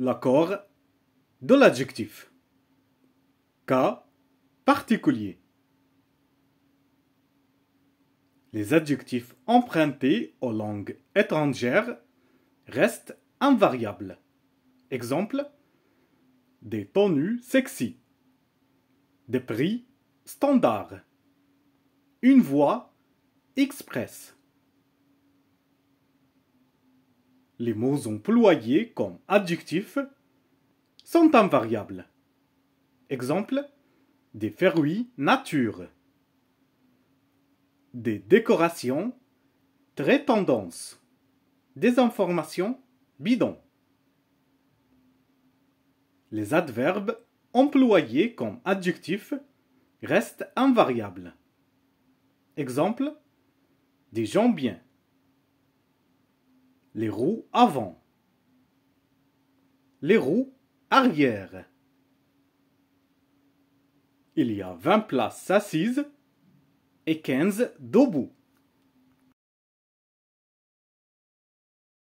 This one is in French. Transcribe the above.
l'accord de l'adjectif. Cas particulier. Les adjectifs empruntés aux langues étrangères restent invariables. Exemple des tenues sexy, des prix standards, une voix express. les mots employés comme adjectifs sont invariables. Exemple des ferruits nature. Des décorations très tendance. Des informations bidons. Les adverbes employés comme adjectifs restent invariables. Exemple des gens bien les roues avant, les roues arrière. Il y a vingt places assises et quinze debout.